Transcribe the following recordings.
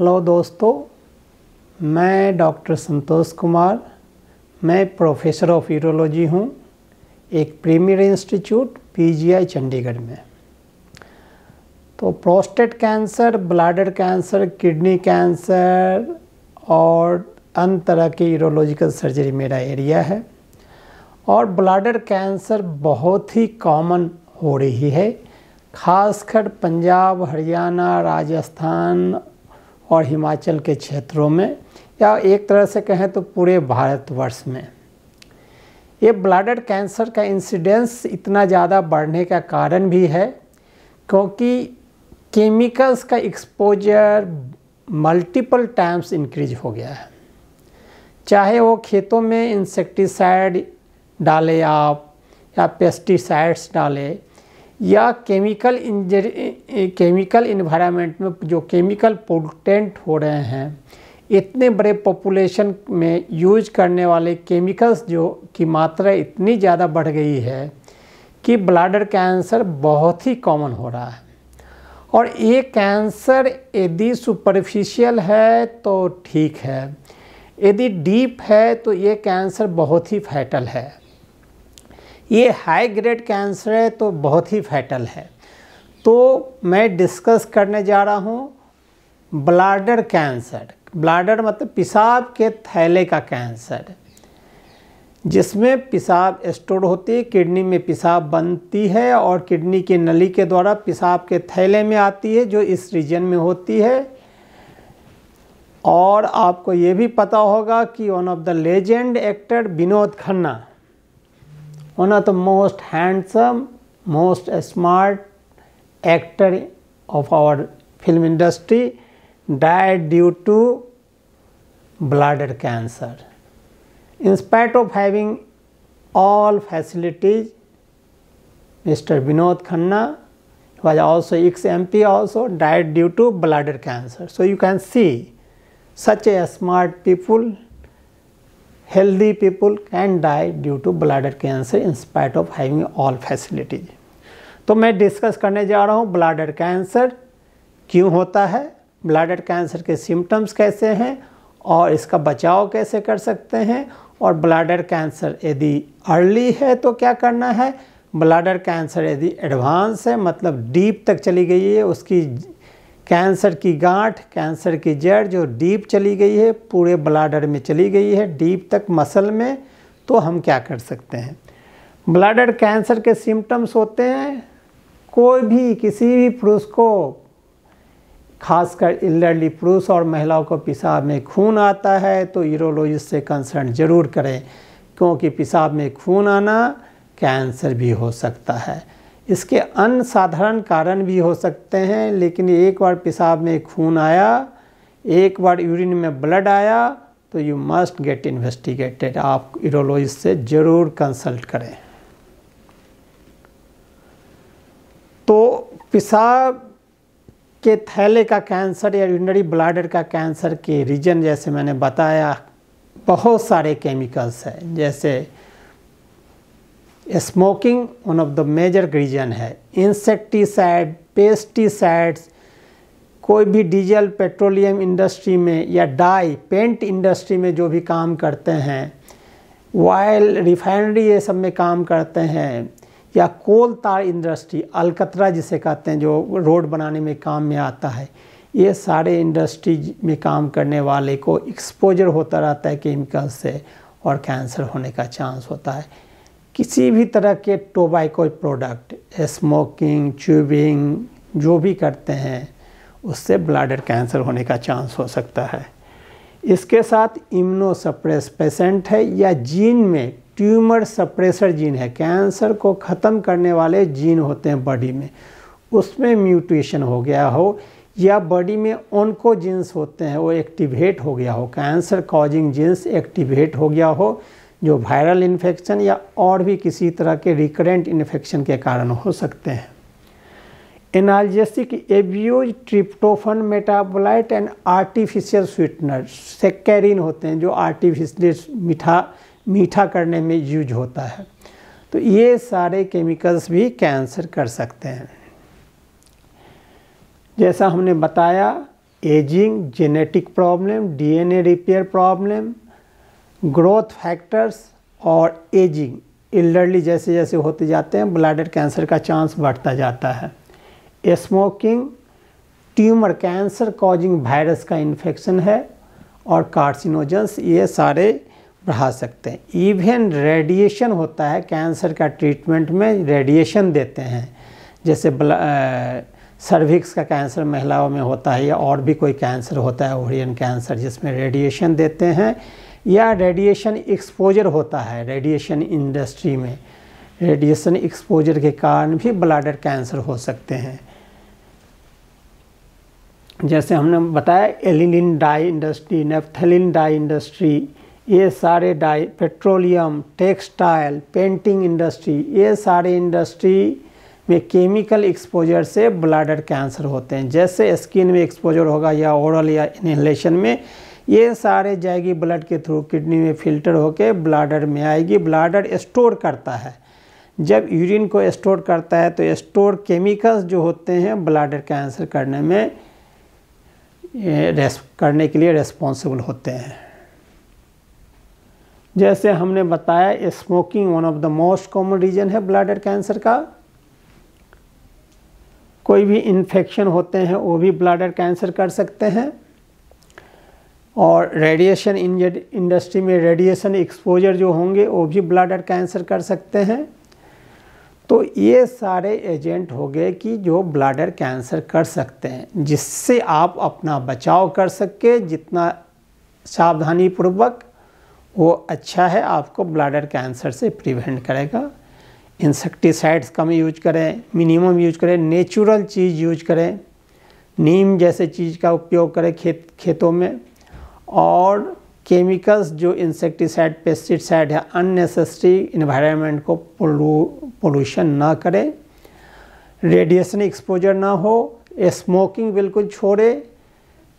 Hello दोस्तों मैं doctor संतोष कुमार मैं प्रोफेसर ऑफ यूरोलॉजी हूँ एक प्रीमियर इंस्टीट्यूट पीजीआई चंडीगढ़ में तो prostate cancer bladder cancer kidney cancer और अन्य तरह की यूरोलॉजिकल सर्जरी मेरा एरिया है और ब्लाडर कैंसर बहुत ही कॉमन हो रही है खासकर पंजाब हरियाणा राजस्थान और हिमाचल के क्षेत्रों में या एक तरह से कहें तो पूरे भारतवर्ष में ये ब्लाडर कैंसर का इंसिडेंस इतना ज़्यादा बढ़ने का कारण भी है क्योंकि केमिकल्स का एक्सपोजर मल्टीपल टाइम्स इंक्रीज हो गया है चाहे वो खेतों में इंसेक्टिसाइड डाले आप या पेस्टिसाइड्स डाले या केमिकल इंजर केमिकल इन्वायरमेंट में जो केमिकल पोलटेंट हो रहे हैं इतने बड़े पॉपुलेशन में यूज करने वाले केमिकल्स जो की मात्रा इतनी ज़्यादा बढ़ गई है कि ब्लाडर कैंसर बहुत ही कॉमन हो रहा है और ये कैंसर यदि सुपरफिशियल है तो ठीक है यदि डीप है तो ये कैंसर बहुत ही फैटल है ये हाई ग्रेड कैंसर है तो बहुत ही फैटल है तो मैं डिस्कस करने जा रहा हूँ ब्लाडर कैंसर ब्लाडर मतलब पेशाब के थैले का कैंसर जिसमें पेशाब स्टोर होती है किडनी में पेशाब बनती है और किडनी के नली के द्वारा पेशाब के थैले में आती है जो इस रीजन में होती है और आपको ये भी पता होगा कि one of the legend actor Vinod Khanna one of the most handsome, most smart actor of our film industry died due to bladder cancer. In spite of having all facilities, Mr. Vinod Khanna was also ex-MP also died due to bladder cancer. So you can see such a smart people healthy people can die due to bladder cancer in spite of having all facilities तो मैं discuss करने जा रहा हूँ bladder cancer क्यों होता है bladder cancer के सिम्टम्स कैसे हैं और इसका बचाव कैसे कर सकते हैं और ब्लाडर कैंसर यदि अर्ली है तो क्या करना है ब्लाडर कैंसर यदि एडवांस है मतलब डीप तक चली गई है उसकी कैंसर की गांठ कैंसर की जड़ जो डीप चली गई है पूरे ब्लाडर में चली गई है डीप तक मसल में तो हम क्या कर सकते हैं ब्लाडर कैंसर के सिम्टम्स होते हैं कोई भी किसी भी पुरुष को खासकर एल्डरली पुरुष और महिलाओं को पेशाब में खून आता है तो यूरोलॉजिस्ट से कंसर्न ज़रूर करें क्योंकि पेशाब में खून आना कैंसर भी हो सकता है इसके अन्य साधारण कारण भी हो सकते हैं लेकिन एक बार पेशाब में खून आया एक बार यूरिन में ब्लड आया तो यू मस्ट गेट इन्वेस्टिगेटेड आप यूरोलॉजिस्ट से ज़रूर कंसल्ट करें तो पेशाब के थैले का कैंसर या यूरिनरी ब्लाडर का कैंसर के रीजन जैसे मैंने बताया बहुत सारे केमिकल्स हैं जैसे smoking one of the major reason है इंसेक्टीसाइड पेस्टिसाइड्स कोई भी डीजल पेट्रोलियम इंडस्ट्री में या डाई पेंट इंडस्ट्री में जो भी काम करते हैं ऑयल रिफाइनरी ये सब में काम करते हैं या कोल तार इंडस्ट्री अलकतरा जिसे कहते हैं जो रोड बनाने में काम में आता है ये सारे इंडस्ट्री में काम करने वाले को एक्सपोजर होता रहता है केमिकल से और कैंसर होने का चांस होता है किसी भी तरह के टोबैको प्रोडक्ट स्मोकिंग च्यूबिंग जो भी करते हैं उससे ब्लाडर कैंसर होने का चांस हो सकता है इसके साथ इम्नो सप्रेस पेशेंट है या जीन में ट्यूमर सप्रेसर जीन है कैंसर को ख़त्म करने वाले जीन होते हैं बॉडी में उसमें म्यूटेशन हो गया हो या बॉडी में ओनको जीन्स होते हैं वो एक्टिवेट हो गया हो कैंसर कॉजिंग जीन्स एक्टिवेट हो गया हो जो वायरल इन्फेक्शन या और भी किसी तरह के रिकरेंट इन्फेक्शन के कारण हो सकते हैं analgesic abuse tryptophan metabolite and artificial sweetener saccharin होते हैं जो आर्टिफिशियल मीठा मीठा करने में यूज होता है तो ये सारे केमिकल्स भी कैंसर कर सकते हैं जैसा हमने बताया ageing genetic problem DNA repair problem growth factors और एजिंग एल्डरली जैसे जैसे होते जाते हैं ब्लडर कैंसर का चांस बढ़ता जाता है smoking tumour cancer causing virus का इन्फेक्शन है और कार्सिनोजेंस ये सारे बढ़ा सकते हैं इवन रेडिएशन होता है कैंसर का ट्रीटमेंट में रेडिएशन देते हैं जैसे सर्विक्स का कैंसर महिलाओं में होता है या और भी कोई कैंसर होता है ओरियन कैंसर जिसमें रेडिएशन देते हैं या रेडिएशन एक्सपोजर होता है रेडिएशन इंडस्ट्री में रेडिएशन एक्सपोजर के कारण भी ब्लाडर कैंसर हो सकते हैं जैसे हमने बताया aniline dye industry naphthalene dye industry ये सारे dye petroleum textile painting industry ये सारे इंडस्ट्री में केमिकल एक्सपोजर से ब्लाडर कैंसर होते हैं जैसे स्किन में एक्सपोजर होगा या ओरल या इनहेलेशन में ये सारे जाएगी ब्लड के थ्रू किडनी में फिल्टर होकर ब्लाडर में आएगी ब्लाडर स्टोर करता है जब यूरिन को स्टोर करता है तो स्टोर केमिकल्स जो होते हैं ब्लाडर कैंसर करने में रेस करने के लिए रेस्पॉन्सिबल होते हैं जैसे हमने बताया smoking one of the most common reason है ब्लाडर कैंसर का कोई भी इन्फेक्शन होते हैं वो भी ब्लाडर कैंसर कर सकते हैं और रेडिएशन इंडस्ट्री में रेडिएशन एक्सपोजर जो होंगे वो भी ब्लडर कैंसर कर सकते हैं तो ये सारे एजेंट हो गए कि जो ब्लाडर कैंसर कर सकते हैं जिससे आप अपना बचाव कर सके जितना सावधानी पूर्वक वो अच्छा है आपको ब्लाडर कैंसर से प्रिवेंट करेगा इंसेक्टिसाइड्स कम यूज करें मिनिमम यूज करें नेचुरल चीज़ यूज करें नीम जैसे चीज़ का उपयोग करें खेत खेतों में और केमिकल्स जो इंसेक्टिसाइड पेस्टिसाइड या अननेसेसरी इन्वायरमेंट को पोल्यूशन ना करे रेडिएशन एक्सपोजर ना हो स्मोकिंग बिल्कुल छोड़े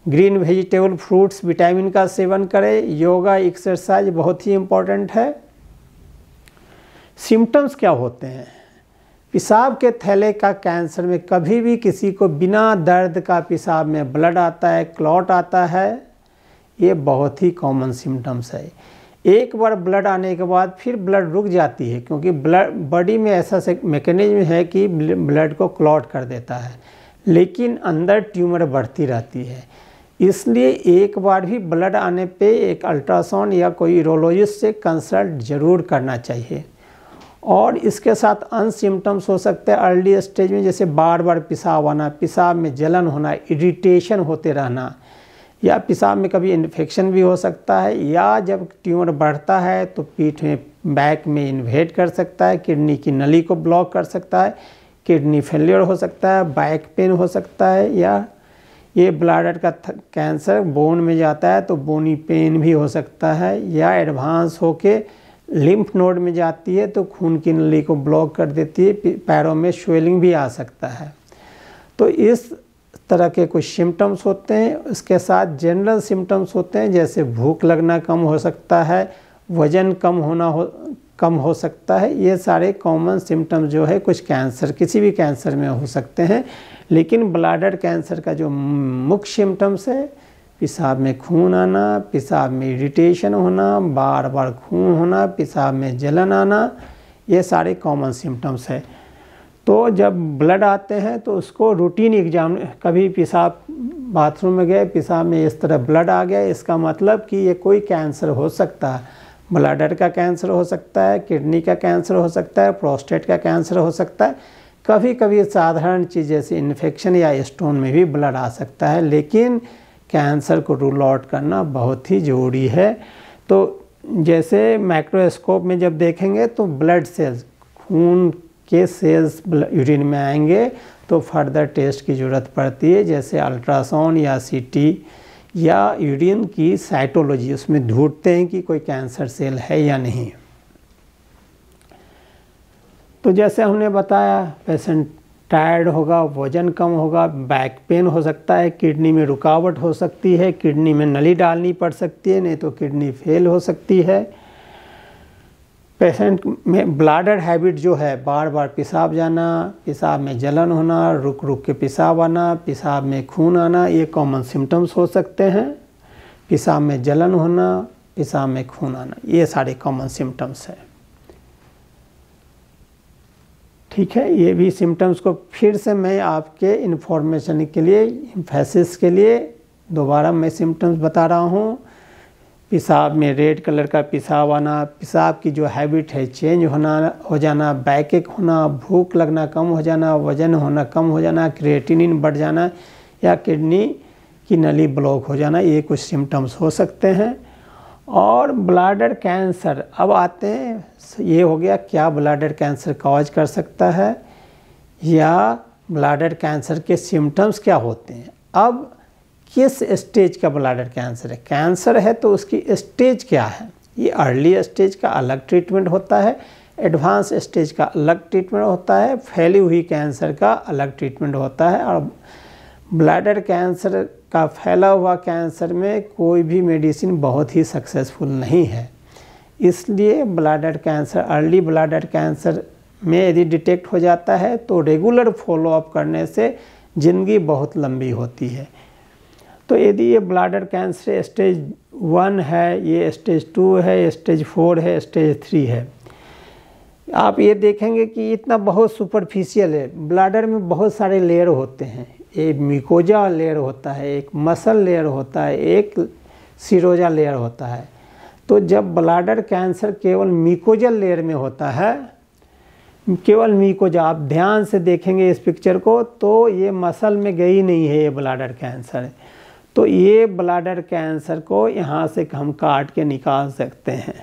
ग्रीन वेजिटेबल फ्रूट्स विटामिन का सेवन करें योगा एक्सरसाइज बहुत ही इम्पोर्टेंट है सिम्टम्स क्या होते हैं पेशाब के थैले का कैंसर में कभी भी किसी को बिना दर्द का पेशाब में ब्लड आता है क्लॉट आता है ये बहुत ही कॉमन सिम्टम्स है एक बार ब्लड आने के बाद फिर ब्लड रुक जाती है क्योंकि ब्लड बॉडी में ऐसा मैकेनिज्म है कि ब्लड को क्लॉट कर देता है लेकिन अंदर ट्यूमर बढ़ती रहती है इसलिए एक बार भी ब्लड आने पे एक अल्ट्रासाउंड या कोई यूरोलॉजिस्ट से कंसल्ट ज़रूर करना चाहिए और इसके साथ अन्य सिम्टम्स हो सकते हैं अर्ली स्टेज में जैसे बार बार पिसाब आना पिसाब में जलन होना इरिटेशन होते रहना या पेशाब में कभी इन्फेक्शन भी हो सकता है या जब ट्यूमर बढ़ता है तो पीठ में बैक में इन्वेट कर सकता है किडनी की नली को ब्लॉक कर सकता है किडनी फेलियर हो सकता है बैक पेन हो सकता है या ये ब्लाडर का कैंसर बोन में जाता है तो बोनी पेन भी हो सकता है या एडवांस होके लिम्फ नोड में जाती है तो खून की नली को ब्लॉक कर देती है पैरों में स्वेलिंग भी आ सकता है तो इस तरह के कुछ सिम्टम्स होते हैं उसके साथ जनरल सिम्टम्स होते हैं जैसे भूख लगना कम हो सकता है वज़न कम होना हो कम हो सकता है ये सारे कॉमन सिम्टम्स जो है कुछ कैंसर किसी भी कैंसर में हो सकते हैं लेकिन ब्लाडर कैंसर का जो मुख्य सिम्टम्स है पेशाब में खून आना पेशाब में इरिटेशन होना बार बार खून होना पेशाब में जलन आना ये सारे कॉमन सिम्टम्स है तो जब ब्लड आते हैं तो उसको रूटीन एग्जाम कभी पेशाब बाथरूम में गए पेशाब में इस तरह ब्लड आ गया इसका मतलब कि ये कोई कैंसर हो सकता है ब्लडर का कैंसर हो सकता है किडनी का कैंसर हो सकता है प्रोस्टेट का कैंसर हो सकता है कभी कभी साधारण चीज़ जैसे इन्फेक्शन या स्टोन में भी ब्लड आ सकता है लेकिन कैंसर को रूल आउट करना बहुत ही ज़रूरी है तो जैसे माइक्रोस्कोप में जब देखेंगे तो ब्लड सेल्स खून के सेल्स यूरिन में आएंगे तो फर्दर टेस्ट की ज़रूरत पड़ती है जैसे अल्ट्रासाउंड या सीटी या यूरिन की साइटोलॉजी उसमें ढूंढते हैं कि कोई कैंसर सेल है या नहीं तो जैसे हमने बताया पेशेंट टायर्ड होगा वजन कम होगा बैक पेन हो सकता है किडनी में रुकावट हो सकती है किडनी में नली डालनी पड़ सकती है नहीं तो किडनी फेल हो सकती है पेशेंट में ब्लाडर हैबिट जो है बार बार पेशाब जाना पेशाब में जलन होना रुक रुक के पेशाब आना पेशाब में खून आना ये कॉमन सिम्टम्स हो सकते हैं पेशाब में जलन होना पेशाब में खून आना ये सारे कॉमन सिम्टम्स हैं ठीक है ये भी सिम्टम्स को फिर से मैं आपके इन्फॉर्मेशन के लिए फैसिस के लिए दोबारा मैं सिम्टम्स बता रहा हूँ पेशाब में रेड कलर का पेशाब आना पेशाब की जो हैबिट है चेंज होना हो जाना बैकेक होना भूख लगना कम हो जाना वजन होना कम हो जाना क्रिएटिनिन बढ़ जाना या किडनी की नली ब्लॉक हो जाना ये कुछ सिम्टम्स हो सकते हैं और ब्लाडर कैंसर अब आते हैं ये हो गया क्या ब्लाडर कैंसर कॉज कर सकता है या ब्लाडर कैंसर के सिम्टम्स क्या होते हैं अब किस स्टेज का ब्लाडर कैंसर है कैंसर है तो उसकी स्टेज क्या है ये अर्ली स्टेज का अलग ट्रीटमेंट होता है एडवांस स्टेज का अलग ट्रीटमेंट होता है फैली हुई कैंसर का अलग ट्रीटमेंट होता है और ब्लैडर कैंसर का फैला हुआ कैंसर में कोई भी मेडिसिन बहुत ही सक्सेसफुल नहीं है इसलिए bladder cancer early bladder cancer में यदि डिटेक्ट हो जाता है तो रेगुलर फॉलोअप करने से ज़िंदगी बहुत लंबी होती है तो यदि ये ब्लाडर कैंसर स्टेज वन है ये स्टेज टू है स्टेज फोर है स्टेज थ्री है आप ये देखेंगे कि इतना बहुत सुपरफिशियल है ब्लाडर में बहुत सारे लेयर होते हैं एक मिकोजा लेयर होता है एक मसल लेयर होता है एक सिरोजा लेयर होता है तो जब ब्लाडर कैंसर केवल मिकोजल लेयर में होता है केवल मिकोजा आप ध्यान से देखेंगे इस पिक्चर को तो ये मसल में गई नहीं है ये ब्लाडर कैंसर तो ये ब्लाडर कैंसर को यहाँ से हम काट के निकाल सकते हैं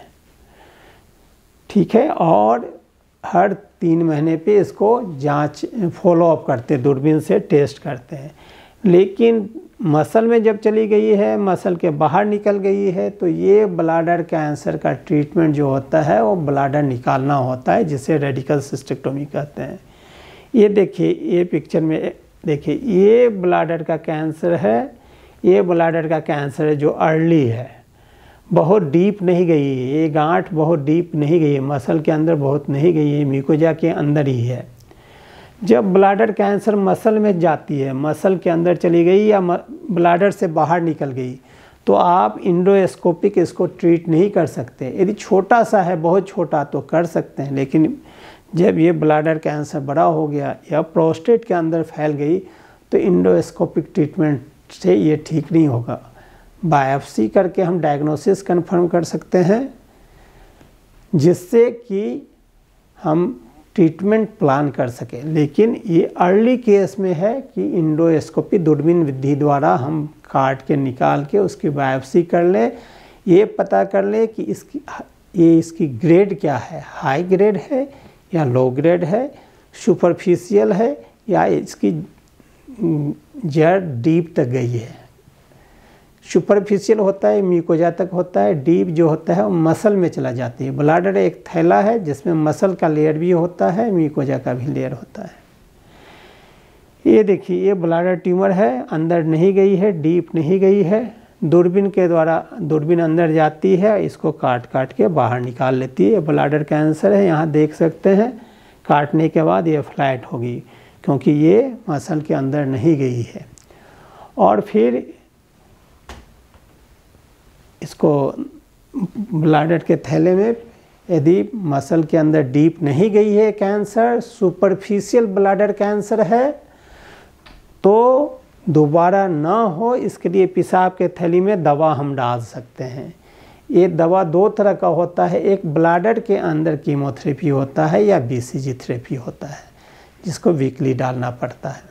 ठीक है और हर तीन महीने पे इसको जांच फॉलोअप करते हैं दूरबीन से टेस्ट करते हैं लेकिन मसल में जब चली गई है मसल के बाहर निकल गई है तो ये ब्लाडर कैंसर का ट्रीटमेंट जो होता है वो ब्लाडर निकालना होता है जिसे रेडिकल सिस्टेक्टोमी कहते हैं ये देखिए ये पिक्चर में देखिए ये ब्लाडर का कैंसर है ये ब्लाडर का कैंसर है जो अर्ली है बहुत डीप नहीं गई है ये गांठ बहुत डीप नहीं गई है मसल के अंदर बहुत नहीं गई है म्यूकोजा के अंदर ही है जब ब्लाडर कैंसर मसल में जाती है मसल के अंदर चली गई या ब्लाडर से बाहर निकल गई तो आप इंडोस्कोपिक इसको ट्रीट नहीं कर सकते यदि छोटा सा है बहुत छोटा तो कर सकते हैं लेकिन जब ये ब्लाडर कैंसर बड़ा हो गया या प्रोस्टेट के अंदर फैल गई तो इंडोस्कोपिक ट्रीटमेंट से ये ठीक नहीं होगा बायोप्सी करके हम डायग्नोसिस कंफर्म कर सकते हैं जिससे कि हम ट्रीटमेंट प्लान कर सकें लेकिन ये अर्ली केस में है कि इंडोस्कोपी दूरबीन विधि द्वारा हम काट के निकाल के उसकी बायोप्सी कर लें ये पता कर लें कि इसकी ये इसकी ग्रेड क्या है हाई ग्रेड है या लो ग्रेड है सुपरफिशियल है या इसकी जड़ डीप तक गई है सुपरफिशियल होता है म्यूकोजा तक होता है डीप जो होता है वो मसल में चला जाती है ब्लाडर एक थैला है जिसमें मसल का लेयर भी होता है म्यूकोजा का भी लेयर होता है ये देखिए ये ब्लाडर ट्यूमर है अंदर नहीं गई है डीप नहीं गई है दूरबीन के द्वारा दूरबीन अंदर जाती है इसको काट काट के बाहर निकाल लेती है ये ब्लाडर कैंसर है यहाँ देख सकते हैं काटने के बाद ये फ्लैट होगी क्योंकि ये मसल के अंदर नहीं गई है और फिर इसको ब्लाडर के थैले में यदि मसल के अंदर डीप नहीं गई है कैंसर सुपरफिशियल ब्लाडर कैंसर है तो दोबारा ना हो इसके लिए पेशाब के थैली में दवा हम डाल सकते हैं ये दवा दो तरह का होता है एक ब्लाडर के अंदर कीमोथेरेपी होता है या बीसीजी थेरेपी होता है जिसको वीकली डालना पड़ता है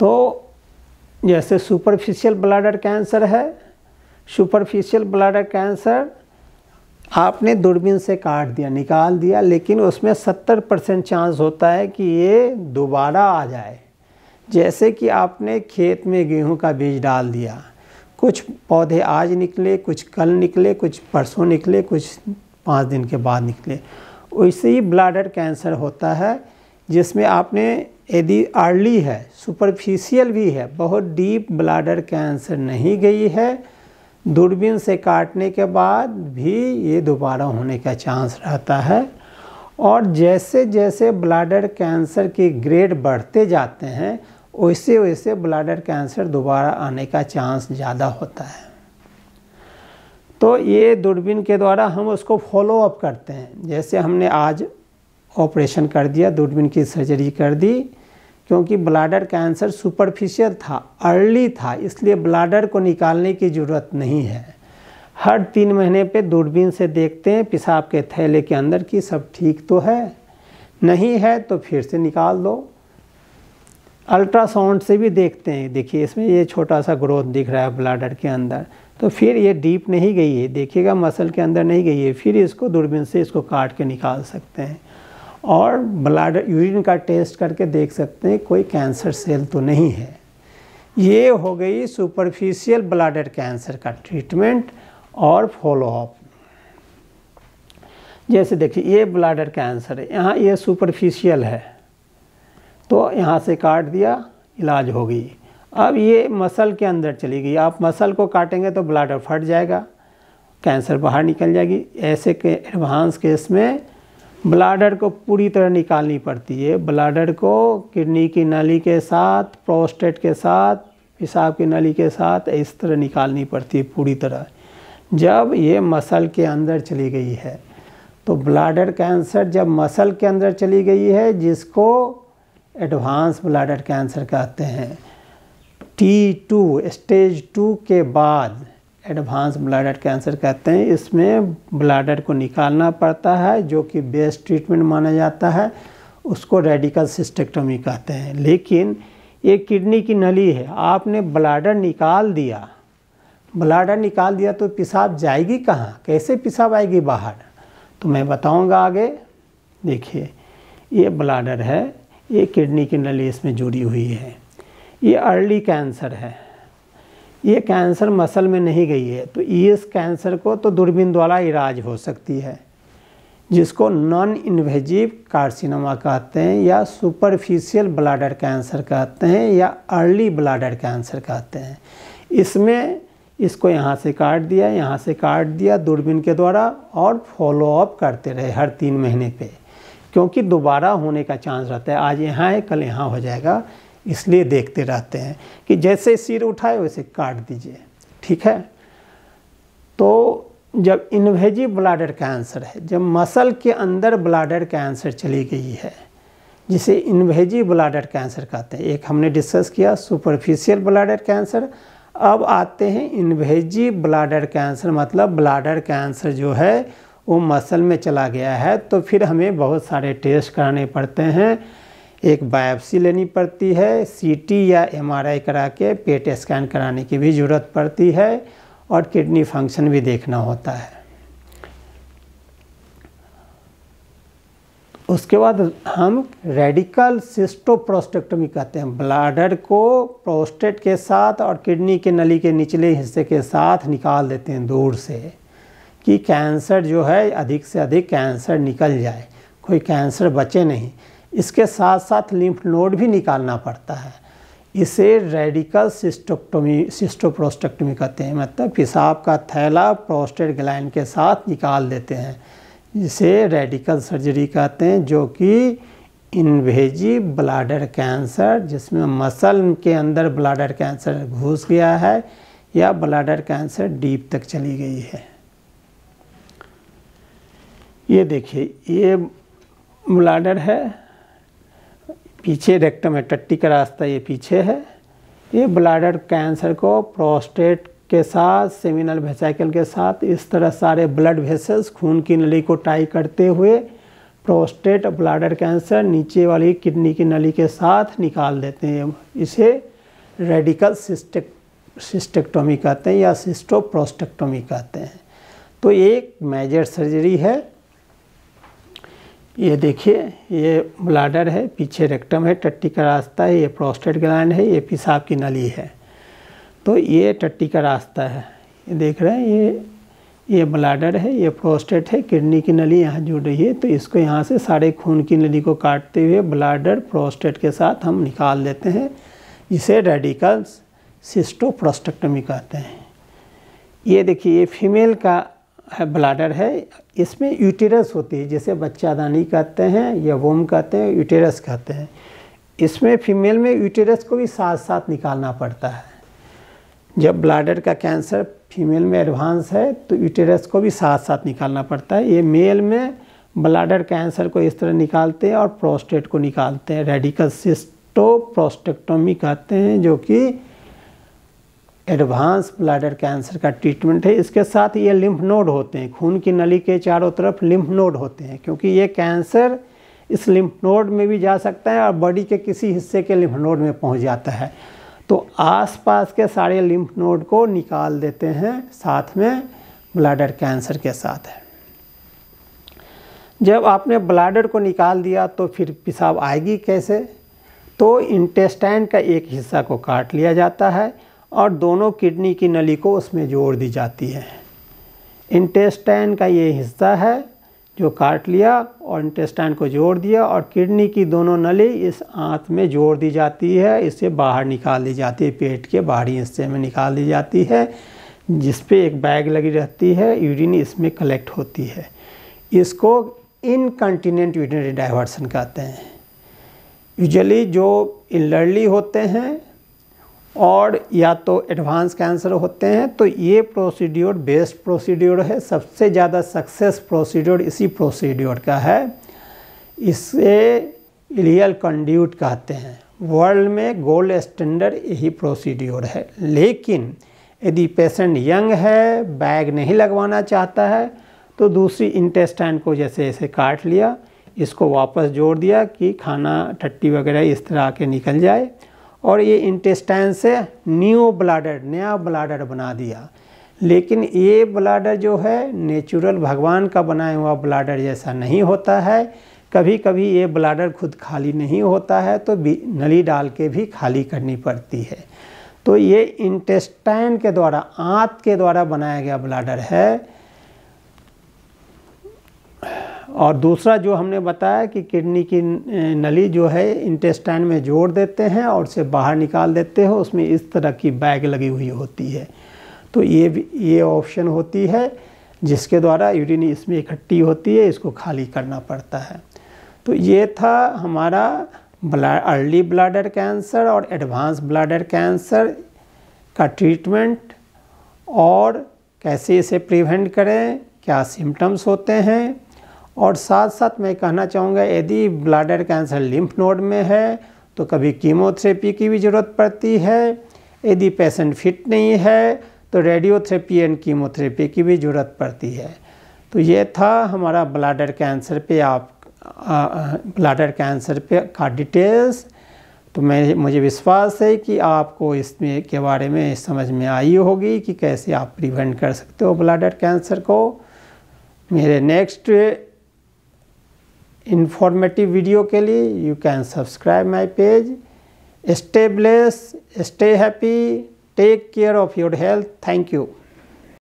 तो जैसे सुपरफिशियल ब्लडर कैंसर है सुपरफिशियल ब्लडर कैंसर आपने दूरबीन से काट दिया निकाल दिया लेकिन उसमें 70 परसेंट चांस होता है कि ये दोबारा आ जाए जैसे कि आपने खेत में गेहूं का बीज डाल दिया कुछ पौधे आज निकले कुछ कल निकले कुछ परसों निकले कुछ पाँच दिन के बाद निकले वैसे ही ब्लाडर कैंसर होता है जिसमें आपने यदि अर्ली है सुपरफिशियल भी है बहुत डीप ब्लाडर कैंसर नहीं गई है दूरबीन से काटने के बाद भी ये दोबारा होने का चांस रहता है और जैसे जैसे ब्लाडर कैंसर के ग्रेड बढ़ते जाते हैं वैसे वैसे ब्लाडर कैंसर दोबारा आने का चांस ज़्यादा होता है तो ये दूरबीन के द्वारा हम उसको फॉलो अप करते हैं जैसे हमने आज ऑपरेशन कर दिया दूरबीन की सर्जरी कर दी क्योंकि ब्लाडर कैंसर सुपरफिशियल था अर्ली था इसलिए ब्लाडर को निकालने की ज़रूरत नहीं है हर तीन महीने पे दूरबीन से देखते हैं पेशाब के थैले के अंदर कि सब ठीक तो है नहीं है तो फिर से निकाल दो अल्ट्रासाउंड से भी देखते हैं देखिए इसमें ये छोटा सा ग्रोथ दिख रहा है ब्लाडर के अंदर तो फिर ये डीप नहीं गई है देखिएगा मसल के अंदर नहीं गई है फिर इसको दूरबीन से इसको काट के निकाल सकते हैं और ब्लड यूरिन का टेस्ट करके देख सकते हैं कोई कैंसर सेल तो नहीं है ये हो गई सुपरफिशियल ब्लाडर कैंसर का ट्रीटमेंट और फॉलोअप जैसे देखिए ये ब्लाडर कैंसर है यहाँ ये सुपरफिशियल है तो यहाँ से काट दिया इलाज हो गई अब ये मसल के अंदर चली गई आप मसल को काटेंगे तो ब्लाडर फट जाएगा कैंसर बाहर निकल जाएगी ऐसे के एडवांस केस में ब्लाडर को पूरी तरह निकालनी पड़ती है ब्लाडर को किडनी की नली के साथ प्रोस्टेट के साथ पेशाब की नली के साथ इस तरह निकालनी पड़ती है पूरी तरह जब ये मसल के अंदर चली गई है तो ब्लाडर कैंसर जब मसल के अंदर चली गई है जिसको एडवांस ब्लाडर कैंसर कहते हैं टी टू स्टेज टू के बाद एडवांस ब्लाडर कैंसर कहते हैं इसमें ब्लाडर को निकालना पड़ता है जो कि बेस्ट ट्रीटमेंट माना जाता है उसको रेडिकल सिस्टेक्टोमी कहते हैं लेकिन ये किडनी की नली है आपने ब्लाडर निकाल दिया ब्लाडर निकाल दिया तो पेशाब जाएगी कहाँ कैसे पेशाब आएगी बाहर तो मैं बताऊँगा आगे देखिए ये ब्लाडर है ये किडनी की नली इसमें जुड़ी हुई है ये अर्ली कैंसर है ये कैंसर मसल में नहीं गई है तो इस कैंसर को तो दूरबीन द्वारा इलाज हो सकती है जिसको नॉन इन्वेजिव कार्सिनोमा कहते हैं या सुपरफिशियल ब्लाडर कैंसर कहते हैं या अर्ली ब्लाडर कैंसर कहते हैं इसमें इसको यहाँ से काट दिया यहाँ से काट दिया दूरबीन के द्वारा और फॉलोअप करते रहे हर तीन महीने पे क्योंकि दोबारा होने का चांस रहता है आज यहाँ है कल यहाँ हो जाएगा इसलिए देखते रहते हैं कि जैसे सिर उठाए वैसे काट दीजिए ठीक है तो जब इन्वेजिव ब्लाडर कैंसर है जब मसल के अंदर ब्लाडर कैंसर चली गई है जिसे इन्वेजिव ब्लाडर कैंसर कहते हैं एक हमने डिस्कस किया सुपरफिशियल ब्लाडर कैंसर अब आते हैं इन्वेजिव ब्लाडर कैंसर मतलब ब्लाडर कैंसर जो है वो मसल में चला गया है तो फिर हमें बहुत सारे टेस्ट कराने पड़ते हैं एक बायोप्सी लेनी पड़ती है सीटी या एमआरआई करा के पेट स्कैन e कराने की भी ज़रूरत पड़ती है और किडनी फंक्शन भी देखना होता है उसके बाद हम रेडिकल सिस्टोप्रोस्टेक्टोमी कहते हैं ब्लाडर को प्रोस्टेट के साथ और किडनी के नली के निचले हिस्से के साथ निकाल देते हैं दूर से कि कैंसर जो है अधिक से अधिक कैंसर निकल जाए कोई कैंसर बचे नहीं इसके साथ साथ लिम्फ नोड भी निकालना पड़ता है इसे रेडिकल सिस्टोक्टोमी सिस्टोप्रोस्टेक्टोमी कहते हैं मतलब पेशाब का थैला प्रोस्टेट ग्लैंड के साथ निकाल देते हैं इसे रेडिकल सर्जरी कहते हैं जो कि इन्वेजिव ब्लाडर कैंसर जिसमें मसल के अंदर ब्लाडर कैंसर घुस गया है या ब्लाडर कैंसर डीप तक चली गई है ये देखिए ये ब्लाडर है पीछे रेक्टम है टट्टी का रास्ता ये पीछे है ये ब्लाडर कैंसर को प्रोस्टेट के साथ सेमिनल वेसाइकल के साथ इस तरह सारे ब्लड वेसल्स खून की नली को टाई करते हुए प्रोस्टेट ब्लाडर कैंसर नीचे वाली किडनी की नली के साथ निकाल देते हैं इसे रेडिकल सिस्टेक सिस्टेक्टोमी कहते हैं या सिस्टोप्रोस्टेक्टोमी कहते हैं तो एक मेजर सर्जरी है ये देखिए ये ब्लाडर है पीछे रेक्टम है टट्टी का रास्ता है ये प्रोस्टेट ग्लैंड है ये पेशाब की नली है तो ये टट्टी का रास्ता है ये देख रहे हैं ये ये ब्लाडर है ये प्रोस्टेट है किडनी की नली यहाँ जुड़ रही है तो इसको यहाँ से सारे खून की नली को काटते हुए ब्लाडर प्रोस्टेट के साथ हम निकाल देते हैं इसे रेडिकल सिस्टोप्रोस्टेक्टमी कहते हैं ये देखिए ये फीमेल का ब्लाडर है इसमें यूटेरस होती है जिसे बच्चादानी कहते हैं या वोम कहते हैं यूटेरस कहते हैं इसमें फीमेल में यूटेरस को भी साथ साथ निकालना पड़ता है जब ब्लाडर का कैंसर फीमेल में एडवांस है तो यूटेरस को भी साथ साथ निकालना पड़ता है ये मेल में ब्लाडर कैंसर को इस तरह निकालते हैं और प्रोस्टेट को निकालते हैं रेडिकल सिस्टो प्रोस्टेक्टोमी कहते हैं जो कि एडवांस ब्लाडर कैंसर का ट्रीटमेंट है इसके साथ ये लिम्फ नोड होते हैं खून की नली के चारों तरफ लिम्फ नोड होते हैं क्योंकि ये कैंसर इस लिम्फ नोड में भी जा सकता है और बॉडी के किसी हिस्से के लिम्फ नोड में पहुंच जाता है तो आसपास के सारे लिम्फ नोड को निकाल देते हैं साथ में ब्लाडर कैंसर के साथ है जब आपने ब्लाडर को निकाल दिया तो फिर पेशाब आएगी कैसे तो इंटेस्टाइन का एक हिस्सा को काट लिया जाता है और दोनों किडनी की नली को उसमें जोड़ दी जाती है इंटेस्टाइन का ये हिस्सा है जो काट लिया और इंटेस्टाइन को जोड़ दिया और किडनी की दोनों नली इस आंत में जोड़ दी जाती है इसे बाहर निकाल दी जाती है पेट के बाहरी हिस्से में निकाल दी जाती है जिस पे एक बैग लगी रहती है यूरिन इसमें कलेक्ट होती है इसको इनकन्टीनेंट यूरिनरी डाइवर्सन कहते हैं यूजली जो इलर्ली होते हैं और या तो एडवांस कैंसर होते हैं तो ये प्रोसीड्योर बेस्ट प्रोसीड्योर है सबसे ज़्यादा सक्सेस प्रोसीड्योर इसी प्रोसीड्योर का है इसे इलियल कंड्यूट कहते हैं वर्ल्ड में गोल्ड स्टैंडर्ड यही प्रोसीड्योर है लेकिन यदि पेशेंट यंग है बैग नहीं लगवाना चाहता है तो दूसरी इंटेस्टाइन को जैसे ऐसे काट लिया इसको वापस जोड़ दिया कि खाना टट्टी वगैरह इस तरह के निकल जाए और ये इंटेस्टाइन से न्यू ब्लाडर नया ब्लाडर बना दिया लेकिन ये ब्लाडर जो है नेचुरल भगवान का बनाया हुआ ब्लाडर जैसा नहीं होता है कभी कभी ये ब्लाडर खुद खाली नहीं होता है तो नली डाल के भी खाली करनी पड़ती है तो ये इंटेस्टाइन के द्वारा आँत के द्वारा बनाया गया ब्लाडर है और दूसरा जो हमने बताया कि किडनी की नली जो है इंटेस्टाइन में जोड़ देते हैं और उसे बाहर निकाल देते हैं उसमें इस तरह की बैग लगी हुई होती है तो ये भी ये ऑप्शन होती है जिसके द्वारा यूरिन इसमें इकट्ठी होती है इसको खाली करना पड़ता है तो ये था हमारा ब्ला अर्ली ब्लाडर कैंसर और एडवांस ब्लाडर कैंसर का ट्रीटमेंट और कैसे इसे प्रिवेंट करें क्या सिम्टम्स होते हैं और साथ साथ मैं कहना चाहूँगा यदि ब्लाडर कैंसर लिम्फ नोड में है तो कभी कीमोथेरेपी की भी ज़रूरत पड़ती है यदि पेशेंट फिट नहीं है तो रेडियोथेरेपी एंड कीमोथेरेपी की भी ज़रूरत पड़ती है तो ये था हमारा ब्लाडर कैंसर पे आप ब्लाडर कैंसर पे का डिटेल्स तो मैं मुझे विश्वास है कि आपको इसमें के बारे में समझ में आई होगी कि कैसे आप प्रिवेंट कर सकते हो ब्लाडर कैंसर को मेरे नेक्स्ट इन्फॉर्मेटिव वीडियो के लिए you can subscribe my page stay bless stay happy take care of your health thank you